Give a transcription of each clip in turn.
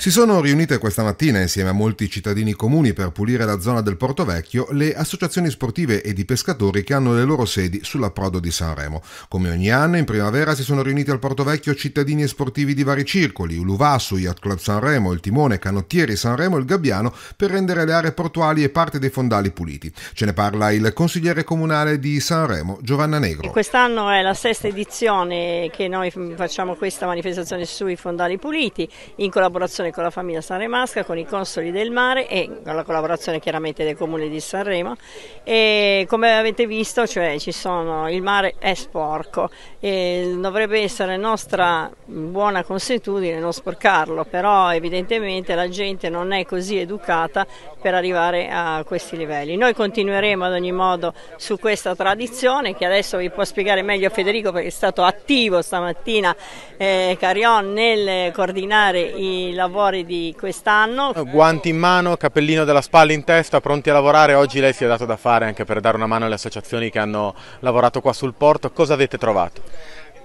Si sono riunite questa mattina insieme a molti cittadini comuni per pulire la zona del Porto Vecchio le associazioni sportive e di pescatori che hanno le loro sedi sull'approdo di Sanremo. Come ogni anno in primavera si sono riuniti al Porto Vecchio cittadini e sportivi di vari circoli, Uluvasu, Yacht Club Sanremo, il Timone, Canottieri Sanremo e il Gabbiano per rendere le aree portuali e parte dei fondali puliti. Ce ne parla il consigliere comunale di Sanremo Giovanna Negro. Quest'anno è la sesta edizione che noi facciamo questa manifestazione sui fondali puliti in collaborazione collaborazione con la famiglia Sanremasca, con i consoli del mare e con la collaborazione chiaramente del comune di Sanremo e come avete visto cioè, sono, il mare è sporco e dovrebbe essere nostra buona consuetudine non sporcarlo però evidentemente la gente non è così educata per arrivare a questi livelli. Noi continueremo ad ogni modo su questa tradizione che adesso vi può spiegare meglio Federico perché è stato attivo stamattina eh, Carion nel coordinare i lavori lavori di quest'anno. Eh, guanti in mano, cappellino della spalla in testa, pronti a lavorare. Oggi lei si è dato da fare anche per dare una mano alle associazioni che hanno lavorato qua sul porto. Cosa avete trovato?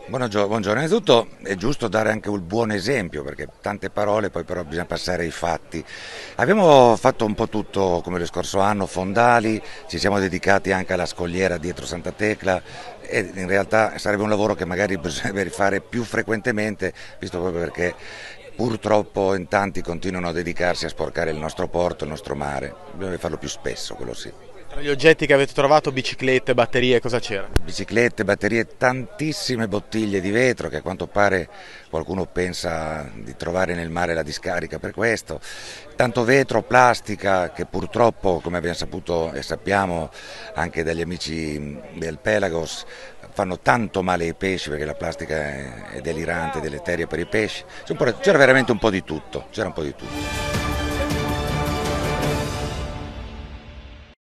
Buongiorno, buongiorno, innanzitutto è giusto dare anche un buon esempio perché tante parole poi però bisogna passare ai fatti. Abbiamo fatto un po' tutto come lo scorso anno, fondali, ci siamo dedicati anche alla scogliera dietro Santa Tecla e in realtà sarebbe un lavoro che magari bisognerebbe rifare più frequentemente visto proprio perché Purtroppo in tanti continuano a dedicarsi a sporcare il nostro porto, il nostro mare, bisogna farlo più spesso, quello sì. Tra gli oggetti che avete trovato, biciclette, batterie, cosa c'era? Biciclette, batterie, tantissime bottiglie di vetro che a quanto pare qualcuno pensa di trovare nel mare la discarica per questo. Tanto vetro, plastica che purtroppo, come abbiamo saputo e sappiamo anche dagli amici del Pelagos, fanno tanto male ai pesci perché la plastica è delirante, deleteria per i pesci. C'era veramente un po' di tutto, c'era un po' di tutto.